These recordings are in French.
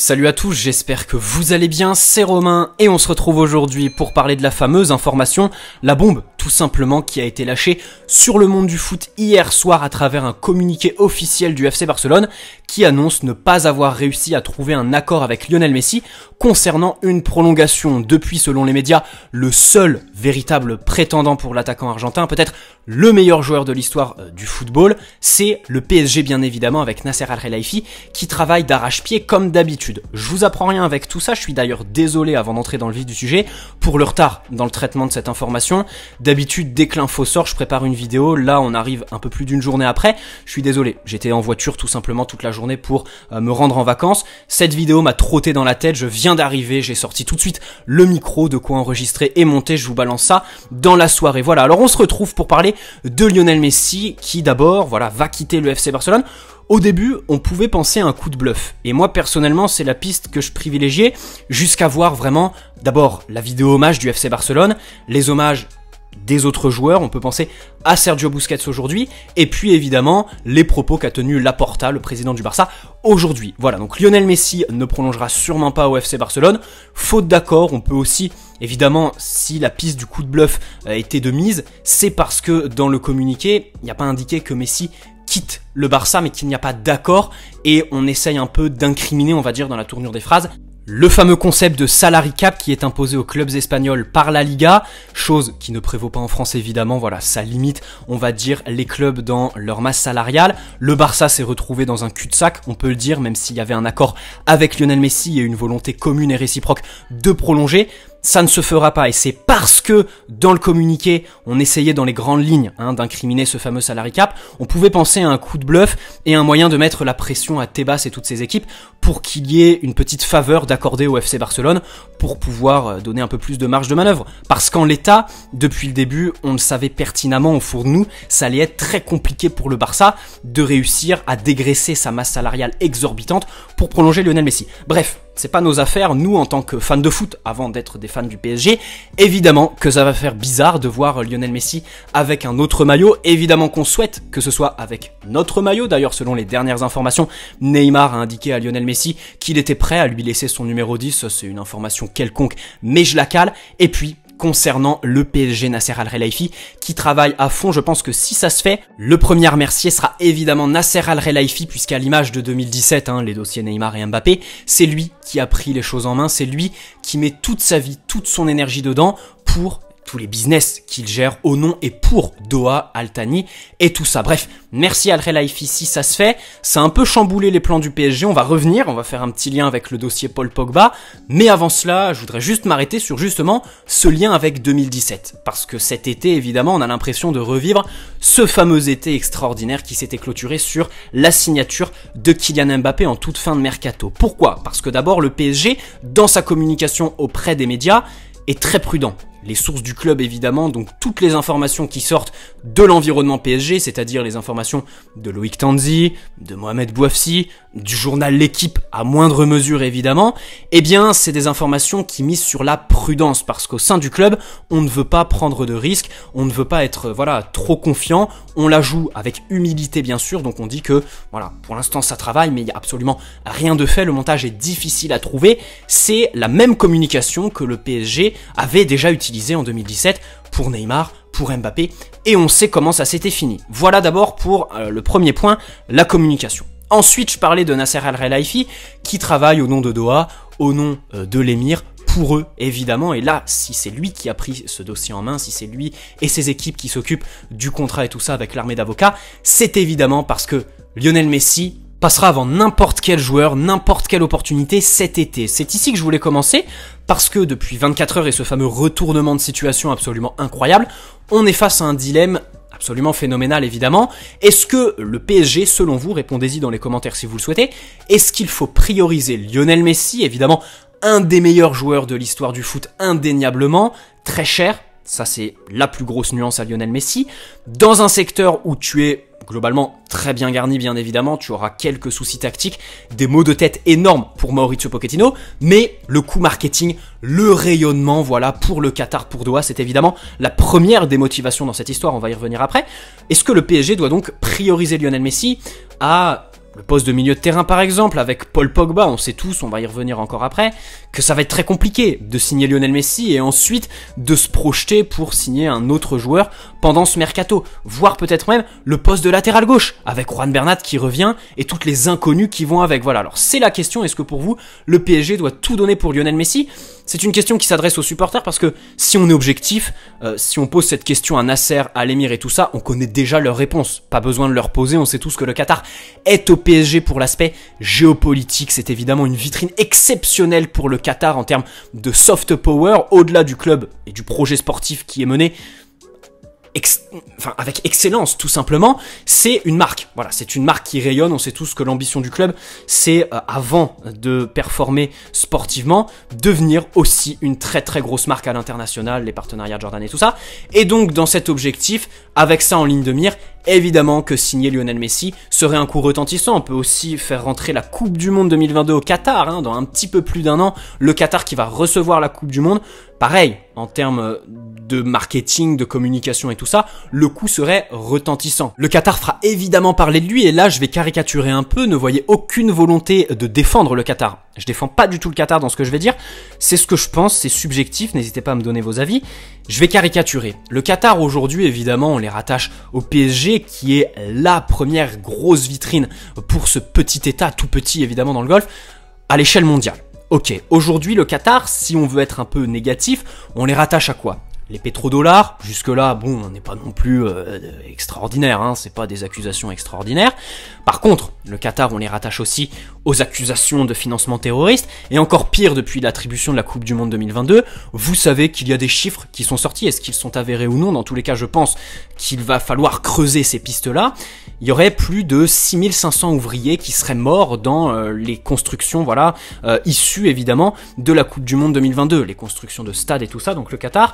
Salut à tous, j'espère que vous allez bien, c'est Romain et on se retrouve aujourd'hui pour parler de la fameuse information, la bombe tout simplement qui a été lâchée sur le monde du foot hier soir à travers un communiqué officiel du FC Barcelone qui annonce ne pas avoir réussi à trouver un accord avec Lionel Messi concernant une prolongation. Depuis, selon les médias, le seul véritable prétendant pour l'attaquant argentin, peut-être le meilleur joueur de l'histoire euh, du football, c'est le PSG bien évidemment avec Nasser Al-Khelaifi qui travaille d'arrache-pied comme d'habitude. Je vous apprends rien avec tout ça, je suis d'ailleurs désolé avant d'entrer dans le vif du sujet pour le retard dans le traitement de cette information. D'habitude, dès que l'info sort, je prépare une vidéo, là on arrive un peu plus d'une journée après. Je suis désolé, j'étais en voiture tout simplement toute la journée pour euh, me rendre en vacances. Cette vidéo m'a trotté dans la tête, je viens d'arriver, j'ai sorti tout de suite le micro, de quoi enregistrer et monter, je vous balance ça dans la soirée. Voilà, alors on se retrouve pour parler de Lionel Messi qui d'abord, voilà, va quitter le FC Barcelone. Au début, on pouvait penser à un coup de bluff. Et moi, personnellement, c'est la piste que je privilégiais jusqu'à voir vraiment, d'abord, la vidéo hommage du FC Barcelone, les hommages des autres joueurs, on peut penser à Sergio Busquets aujourd'hui, et puis évidemment les propos qu'a tenu Laporta, le président du Barça, aujourd'hui. Voilà, donc Lionel Messi ne prolongera sûrement pas au FC Barcelone, faute d'accord, on peut aussi, évidemment, si la piste du coup de bluff euh, était de mise, c'est parce que dans le communiqué, il n'y a pas indiqué que Messi quitte le Barça mais qu'il n'y a pas d'accord et on essaye un peu d'incriminer on va dire dans la tournure des phrases le fameux concept de salary cap qui est imposé aux clubs espagnols par la Liga, chose qui ne prévaut pas en France évidemment, voilà, ça limite, on va dire, les clubs dans leur masse salariale. Le Barça s'est retrouvé dans un cul-de-sac, on peut le dire, même s'il y avait un accord avec Lionel Messi et une volonté commune et réciproque de prolonger ça ne se fera pas. Et c'est parce que dans le communiqué, on essayait dans les grandes lignes hein, d'incriminer ce fameux salary cap, on pouvait penser à un coup de bluff et un moyen de mettre la pression à Tebas et toutes ses équipes pour qu'il y ait une petite faveur d'accorder au FC Barcelone pour pouvoir euh, donner un peu plus de marge de manœuvre. Parce qu'en l'état, depuis le début, on le savait pertinemment au four de nous, ça allait être très compliqué pour le Barça de réussir à dégraisser sa masse salariale exorbitante pour prolonger Lionel Messi. Bref, c'est pas nos affaires, nous en tant que fans de foot, avant d'être des fans du PSG, évidemment que ça va faire bizarre de voir Lionel Messi avec un autre maillot, évidemment qu'on souhaite que ce soit avec notre maillot, d'ailleurs selon les dernières informations, Neymar a indiqué à Lionel Messi qu'il était prêt à lui laisser son numéro 10, c'est une information quelconque, mais je la cale, et puis concernant le PSG Nasser Al-Relaifi qui travaille à fond. Je pense que si ça se fait, le premier mercier sera évidemment Nasser Al-Relaifi puisqu'à l'image de 2017, hein, les dossiers Neymar et Mbappé, c'est lui qui a pris les choses en main, c'est lui qui met toute sa vie, toute son énergie dedans pour tous les business qu'il gère au nom et pour Doha, Altani et tout ça. Bref, merci Al life si ça se fait. Ça a un peu chamboulé les plans du PSG, on va revenir, on va faire un petit lien avec le dossier Paul Pogba. Mais avant cela, je voudrais juste m'arrêter sur justement ce lien avec 2017. Parce que cet été, évidemment, on a l'impression de revivre ce fameux été extraordinaire qui s'était clôturé sur la signature de Kylian Mbappé en toute fin de mercato. Pourquoi Parce que d'abord, le PSG, dans sa communication auprès des médias, est très prudent les sources du club évidemment, donc toutes les informations qui sortent de l'environnement PSG, c'est-à-dire les informations de Loïc Tanzi, de Mohamed Bouafsi, du journal L'équipe à moindre mesure évidemment, eh bien c'est des informations qui misent sur la prudence, parce qu'au sein du club, on ne veut pas prendre de risques, on ne veut pas être voilà trop confiant, on la joue avec humilité bien sûr, donc on dit que voilà, pour l'instant ça travaille, mais il n'y a absolument rien de fait, le montage est difficile à trouver, c'est la même communication que le PSG avait déjà utilisée en 2017 pour Neymar, pour Mbappé, et on sait comment ça s'était fini. Voilà d'abord pour euh, le premier point, la communication. Ensuite, je parlais de Nasser Al-Relaifi, qui travaille au nom de Doha, au nom euh, de l'émir, pour eux, évidemment. Et là, si c'est lui qui a pris ce dossier en main, si c'est lui et ses équipes qui s'occupent du contrat et tout ça avec l'armée d'avocats, c'est évidemment parce que Lionel Messi passera avant n'importe quel joueur, n'importe quelle opportunité cet été. C'est ici que je voulais commencer parce que depuis 24 heures et ce fameux retournement de situation absolument incroyable, on est face à un dilemme absolument phénoménal évidemment. Est-ce que le PSG, selon vous, répondez-y dans les commentaires si vous le souhaitez, est-ce qu'il faut prioriser Lionel Messi, évidemment un des meilleurs joueurs de l'histoire du foot indéniablement, très cher, ça c'est la plus grosse nuance à Lionel Messi, dans un secteur où tu es globalement très bien garni bien évidemment, tu auras quelques soucis tactiques, des maux de tête énormes pour Mauricio Pochettino, mais le coût marketing, le rayonnement, voilà, pour le Qatar, pour Doha, c'est évidemment la première des motivations dans cette histoire, on va y revenir après. Est-ce que le PSG doit donc prioriser Lionel Messi à le poste de milieu de terrain par exemple, avec Paul Pogba, on sait tous, on va y revenir encore après, que ça va être très compliqué de signer Lionel Messi et ensuite de se projeter pour signer un autre joueur pendant ce mercato, voire peut-être même le poste de latéral gauche, avec Juan Bernat qui revient et toutes les inconnues qui vont avec. Voilà, alors c'est la question, est-ce que pour vous, le PSG doit tout donner pour Lionel Messi C'est une question qui s'adresse aux supporters parce que si on est objectif, euh, si on pose cette question à Nasser, à l'Émir et tout ça, on connaît déjà leur réponse. Pas besoin de leur poser, on sait tous que le Qatar est au PSG pour l'aspect géopolitique. C'est évidemment une vitrine exceptionnelle pour le Qatar en termes de soft power, au-delà du club et du projet sportif qui est mené avec excellence tout simplement, c'est une marque. Voilà, c'est une marque qui rayonne. On sait tous que l'ambition du club, c'est euh, avant de performer sportivement, devenir aussi une très très grosse marque à l'international, les partenariats Jordan et tout ça. Et donc dans cet objectif, avec ça en ligne de mire, évidemment que signer Lionel Messi serait un coup retentissant. On peut aussi faire rentrer la Coupe du Monde 2022 au Qatar, hein, dans un petit peu plus d'un an, le Qatar qui va recevoir la Coupe du Monde. Pareil, en termes de marketing, de communication et tout ça, le coup serait retentissant. Le Qatar fera évidemment parler de lui et là je vais caricaturer un peu, ne voyez aucune volonté de défendre le Qatar. Je défends pas du tout le Qatar dans ce que je vais dire, c'est ce que je pense, c'est subjectif, n'hésitez pas à me donner vos avis. Je vais caricaturer. Le Qatar aujourd'hui évidemment on les rattache au PSG qui est la première grosse vitrine pour ce petit état, tout petit évidemment dans le golf, à l'échelle mondiale. Ok, aujourd'hui le Qatar, si on veut être un peu négatif, on les rattache à quoi les pétrodollars, jusque-là, bon, on n'est pas non plus euh, extraordinaire, hein. c'est pas des accusations extraordinaires. Par contre, le Qatar, on les rattache aussi aux accusations de financement terroriste, et encore pire depuis l'attribution de la Coupe du Monde 2022, vous savez qu'il y a des chiffres qui sont sortis, est-ce qu'ils sont avérés ou non, dans tous les cas, je pense qu'il va falloir creuser ces pistes-là. Il y aurait plus de 6500 ouvriers qui seraient morts dans euh, les constructions, voilà, euh, issues évidemment de la Coupe du Monde 2022, les constructions de stades et tout ça, donc le Qatar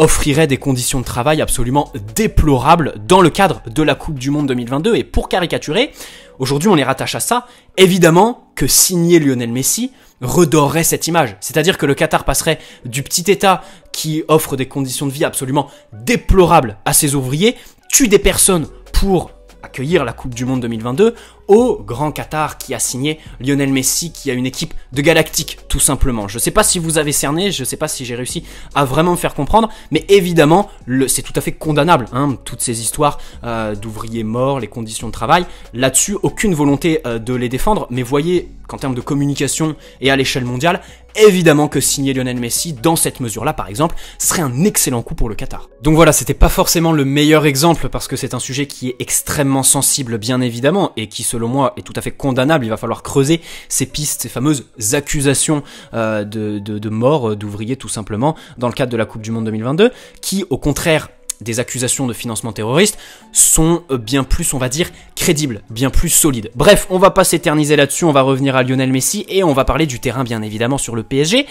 offrirait des conditions de travail absolument déplorables dans le cadre de la Coupe du Monde 2022. Et pour caricaturer, aujourd'hui on les rattache à ça, évidemment que signer Lionel Messi redorerait cette image. C'est-à-dire que le Qatar passerait du petit État qui offre des conditions de vie absolument déplorables à ses ouvriers, tue des personnes pour accueillir la Coupe du Monde 2022 au Grand Qatar qui a signé Lionel Messi, qui a une équipe de galactique, tout simplement. Je ne sais pas si vous avez cerné, je ne sais pas si j'ai réussi à vraiment me faire comprendre, mais évidemment, c'est tout à fait condamnable, hein, toutes ces histoires euh, d'ouvriers morts, les conditions de travail. Là-dessus, aucune volonté euh, de les défendre, mais voyez qu'en termes de communication et à l'échelle mondiale, évidemment que signer Lionel Messi dans cette mesure-là, par exemple, serait un excellent coup pour le Qatar. Donc voilà, c'était pas forcément le meilleur exemple parce que c'est un sujet qui est extrêmement sensible, bien évidemment, et qui, se selon moi, est tout à fait condamnable. Il va falloir creuser ces pistes, ces fameuses accusations euh, de, de mort euh, d'ouvriers, tout simplement, dans le cadre de la Coupe du Monde 2022, qui, au contraire, des accusations de financement terroriste sont euh, bien plus, on va dire, crédibles, bien plus solides. Bref, on va pas s'éterniser là-dessus, on va revenir à Lionel Messi et on va parler du terrain bien évidemment sur le PSG.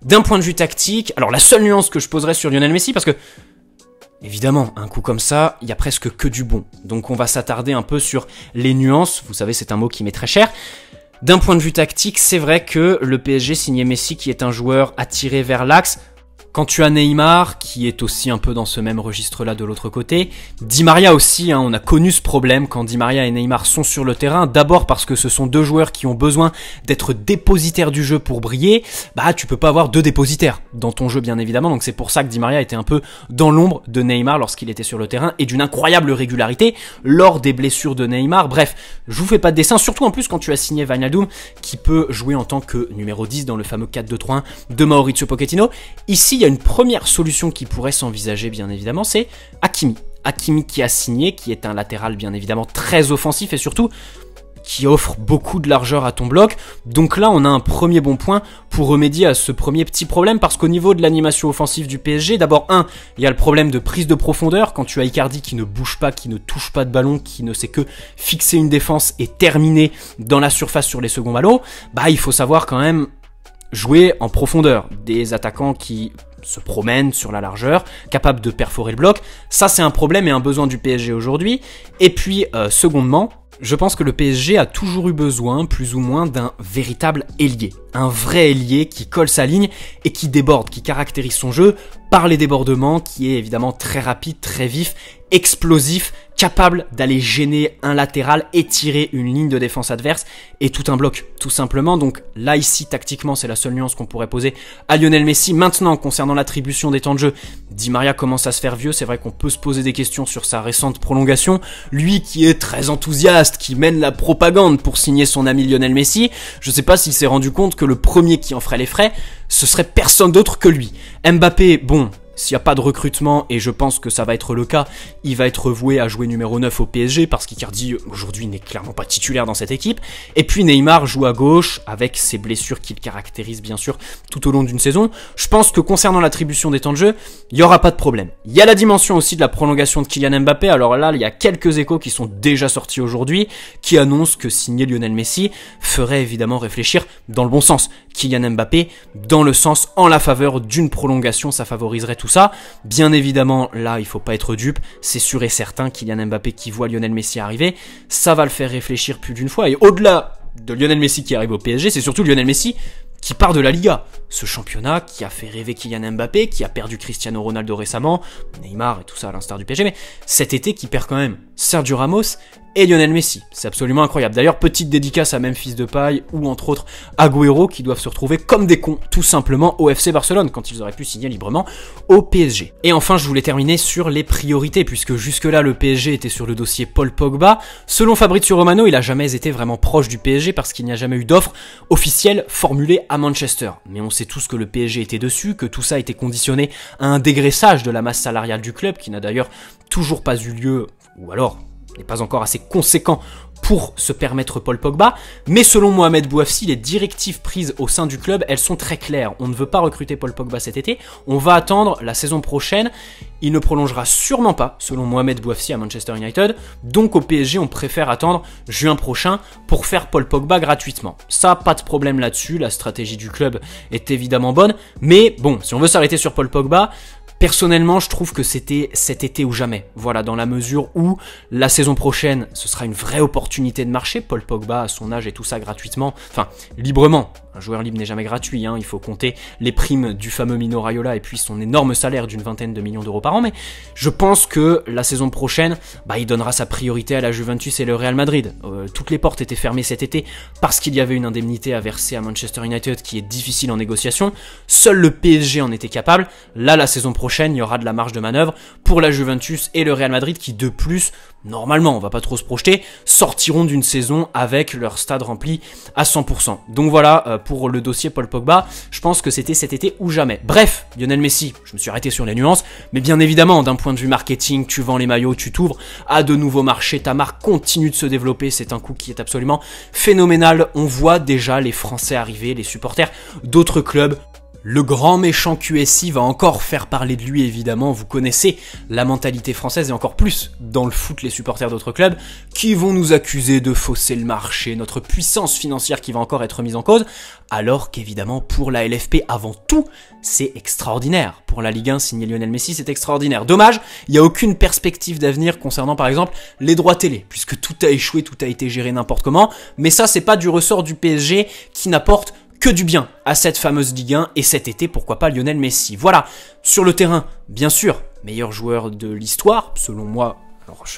D'un point de vue tactique, alors la seule nuance que je poserai sur Lionel Messi, parce que Évidemment, un coup comme ça, il y a presque que du bon. Donc on va s'attarder un peu sur les nuances, vous savez c'est un mot qui m'est très cher. D'un point de vue tactique, c'est vrai que le PSG signé Messi qui est un joueur attiré vers l'axe, quand tu as Neymar, qui est aussi un peu dans ce même registre-là de l'autre côté, Di Maria aussi, hein, on a connu ce problème quand Di Maria et Neymar sont sur le terrain, d'abord parce que ce sont deux joueurs qui ont besoin d'être dépositaires du jeu pour briller, bah tu peux pas avoir deux dépositaires dans ton jeu bien évidemment, donc c'est pour ça que Di Maria était un peu dans l'ombre de Neymar lorsqu'il était sur le terrain, et d'une incroyable régularité lors des blessures de Neymar, bref, je vous fais pas de dessin, surtout en plus quand tu as signé Doom, qui peut jouer en tant que numéro 10 dans le fameux 4-2-3-1 de Maurizio Pochettino, ici y a une première solution qui pourrait s'envisager, bien évidemment, c'est Akimi Akimi qui a signé, qui est un latéral, bien évidemment, très offensif et surtout qui offre beaucoup de largeur à ton bloc. Donc là, on a un premier bon point pour remédier à ce premier petit problème parce qu'au niveau de l'animation offensive du PSG, d'abord un, il y a le problème de prise de profondeur quand tu as Icardi qui ne bouge pas, qui ne touche pas de ballon, qui ne sait que fixer une défense et terminer dans la surface sur les seconds ballons, Bah, il faut savoir quand même jouer en profondeur. Des attaquants qui se promène sur la largeur, capable de perforer le bloc. Ça, c'est un problème et un besoin du PSG aujourd'hui. Et puis, euh, secondement, je pense que le PSG a toujours eu besoin, plus ou moins, d'un véritable ailier. Un vrai ailier qui colle sa ligne et qui déborde, qui caractérise son jeu par les débordements, qui est évidemment très rapide, très vif, explosif capable d'aller gêner un latéral et tirer une ligne de défense adverse et tout un bloc, tout simplement. Donc là, ici, tactiquement, c'est la seule nuance qu'on pourrait poser à Lionel Messi. Maintenant, concernant l'attribution des temps de jeu, Di Maria commence à se faire vieux. C'est vrai qu'on peut se poser des questions sur sa récente prolongation. Lui qui est très enthousiaste, qui mène la propagande pour signer son ami Lionel Messi, je sais pas s'il s'est rendu compte que le premier qui en ferait les frais, ce serait personne d'autre que lui. Mbappé, bon, s'il n'y a pas de recrutement, et je pense que ça va être le cas, il va être voué à jouer numéro 9 au PSG parce qu'Icardi euh, aujourd'hui n'est clairement pas titulaire dans cette équipe. Et puis Neymar joue à gauche avec ses blessures qu'il caractérise bien sûr tout au long d'une saison. Je pense que concernant l'attribution des temps de jeu, il n'y aura pas de problème. Il y a la dimension aussi de la prolongation de Kylian Mbappé. Alors là, il y a quelques échos qui sont déjà sortis aujourd'hui qui annoncent que signer Lionel Messi ferait évidemment réfléchir dans le bon sens. Kylian Mbappé dans le sens en la faveur d'une prolongation, ça favoriserait tout ça. Bien évidemment, là, il faut pas être dupe. C'est sûr et certain qu'il y a Mbappé qui voit Lionel Messi arriver. Ça va le faire réfléchir plus d'une fois. Et au-delà de Lionel Messi qui arrive au PSG, c'est surtout Lionel Messi qui part de la Liga. Ce championnat qui a fait rêver Kylian Mbappé, qui a perdu Cristiano Ronaldo récemment, Neymar et tout ça à l'instar du PSG, mais cet été qui perd quand même Sergio Ramos et Lionel Messi. C'est absolument incroyable. D'ailleurs, petite dédicace à Memphis paille, ou entre autres Agüero qui doivent se retrouver comme des cons tout simplement au FC Barcelone quand ils auraient pu signer librement au PSG. Et enfin, je voulais terminer sur les priorités puisque jusque-là le PSG était sur le dossier Paul Pogba. Selon Fabrizio Romano, il a jamais été vraiment proche du PSG parce qu'il n'y a jamais eu d'offre officielle formulée à Manchester. Mais on sait tous que le PSG était dessus, que tout ça était conditionné à un dégraissage de la masse salariale du club qui n'a d'ailleurs toujours pas eu lieu ou alors n'est pas encore assez conséquent pour se permettre Paul Pogba, mais selon Mohamed Bouafsi, les directives prises au sein du club, elles sont très claires. On ne veut pas recruter Paul Pogba cet été, on va attendre la saison prochaine. Il ne prolongera sûrement pas, selon Mohamed Bouafsi à Manchester United, donc au PSG, on préfère attendre juin prochain pour faire Paul Pogba gratuitement. Ça, pas de problème là-dessus, la stratégie du club est évidemment bonne, mais bon, si on veut s'arrêter sur Paul Pogba, Personnellement, je trouve que c'était cet été ou jamais. Voilà, dans la mesure où la saison prochaine, ce sera une vraie opportunité de marché. Paul Pogba, à son âge et tout ça gratuitement, enfin librement, un joueur libre n'est jamais gratuit, hein. il faut compter les primes du fameux Mino Raiola et puis son énorme salaire d'une vingtaine de millions d'euros par an, mais je pense que la saison prochaine, bah, il donnera sa priorité à la Juventus et le Real Madrid. Euh, toutes les portes étaient fermées cet été parce qu'il y avait une indemnité à verser à Manchester United qui est difficile en négociation, seul le PSG en était capable, là la saison prochaine il y aura de la marge de manœuvre pour la Juventus et le Real Madrid qui de plus, normalement on va pas trop se projeter, sortiront d'une saison avec leur stade rempli à 100%. Donc voilà, euh, pour le dossier Paul Pogba, je pense que c'était cet été ou jamais. Bref, Lionel Messi, je me suis arrêté sur les nuances, mais bien évidemment, d'un point de vue marketing, tu vends les maillots, tu t'ouvres à de nouveaux marchés, ta marque continue de se développer, c'est un coup qui est absolument phénoménal. On voit déjà les Français arriver, les supporters d'autres clubs le grand méchant QSI va encore faire parler de lui évidemment, vous connaissez la mentalité française et encore plus dans le foot les supporters d'autres clubs qui vont nous accuser de fausser le marché, notre puissance financière qui va encore être mise en cause, alors qu'évidemment pour la LFP avant tout c'est extraordinaire. Pour la Ligue 1 signer Lionel Messi c'est extraordinaire. Dommage, il n'y a aucune perspective d'avenir concernant par exemple les droits télé, puisque tout a échoué, tout a été géré n'importe comment, mais ça c'est pas du ressort du PSG qui n'apporte que du bien à cette fameuse Ligue 1 et cet été, pourquoi pas Lionel Messi. Voilà, sur le terrain, bien sûr, meilleur joueur de l'histoire, selon moi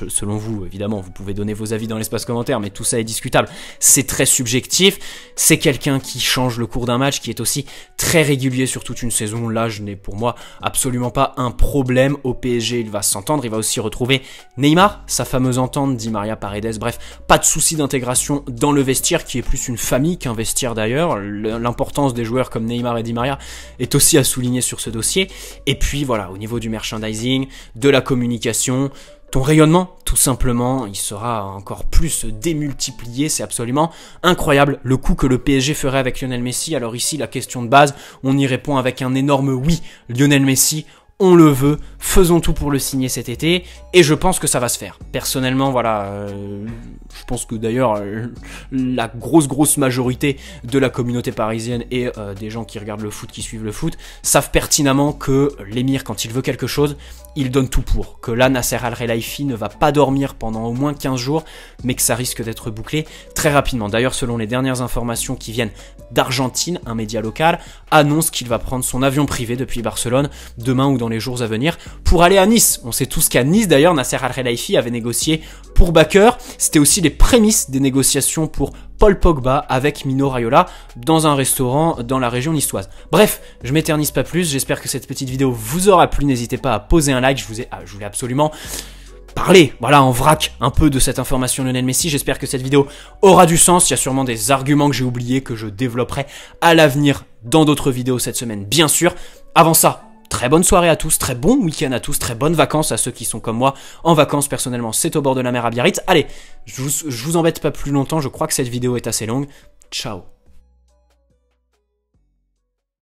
selon vous, évidemment, vous pouvez donner vos avis dans l'espace commentaire, mais tout ça est discutable. C'est très subjectif. C'est quelqu'un qui change le cours d'un match, qui est aussi très régulier sur toute une saison. Là, je n'ai pour moi absolument pas un problème. Au PSG, il va s'entendre. Il va aussi retrouver Neymar, sa fameuse entente, dit Maria Paredes. Bref, pas de souci d'intégration dans le vestiaire, qui est plus une famille qu'un vestiaire d'ailleurs. L'importance des joueurs comme Neymar et Di Maria est aussi à souligner sur ce dossier. Et puis voilà, au niveau du merchandising, de la communication, ton rayonnement, tout simplement, il sera encore plus démultiplié. C'est absolument incroyable le coup que le PSG ferait avec Lionel Messi. Alors ici, la question de base, on y répond avec un énorme oui. Lionel Messi, on le veut, faisons tout pour le signer cet été, et je pense que ça va se faire. Personnellement, voilà, euh, je pense que d'ailleurs, euh, la grosse, grosse majorité de la communauté parisienne et euh, des gens qui regardent le foot, qui suivent le foot, savent pertinemment que l'émir, quand il veut quelque chose, il donne tout pour, que là Nasser Al-Relaifi ne va pas dormir pendant au moins 15 jours, mais que ça risque d'être bouclé très rapidement. D'ailleurs, selon les dernières informations qui viennent d'Argentine, un média local annonce qu'il va prendre son avion privé depuis Barcelone demain ou dans les jours à venir pour aller à Nice. On sait tous qu'à Nice, d'ailleurs, Nasser Al-Relaifi avait négocié pour Baker. C'était aussi les prémices des négociations pour Paul Pogba avec Mino Raiola dans un restaurant dans la région niçoise. Bref, je m'éternise pas plus, j'espère que cette petite vidéo vous aura plu, n'hésitez pas à poser un like, je vous ai, ah, je voulais absolument parler, voilà, en vrac, un peu de cette information Lionel Messi. J'espère que cette vidéo aura du sens. Il y a sûrement des arguments que j'ai oubliés que je développerai à l'avenir dans d'autres vidéos cette semaine, bien sûr. Avant ça, très bonne soirée à tous, très bon week-end à tous, très bonnes vacances à ceux qui sont comme moi en vacances personnellement. C'est au bord de la mer à Biarritz. Allez, je vous, je vous embête pas plus longtemps, je crois que cette vidéo est assez longue. Ciao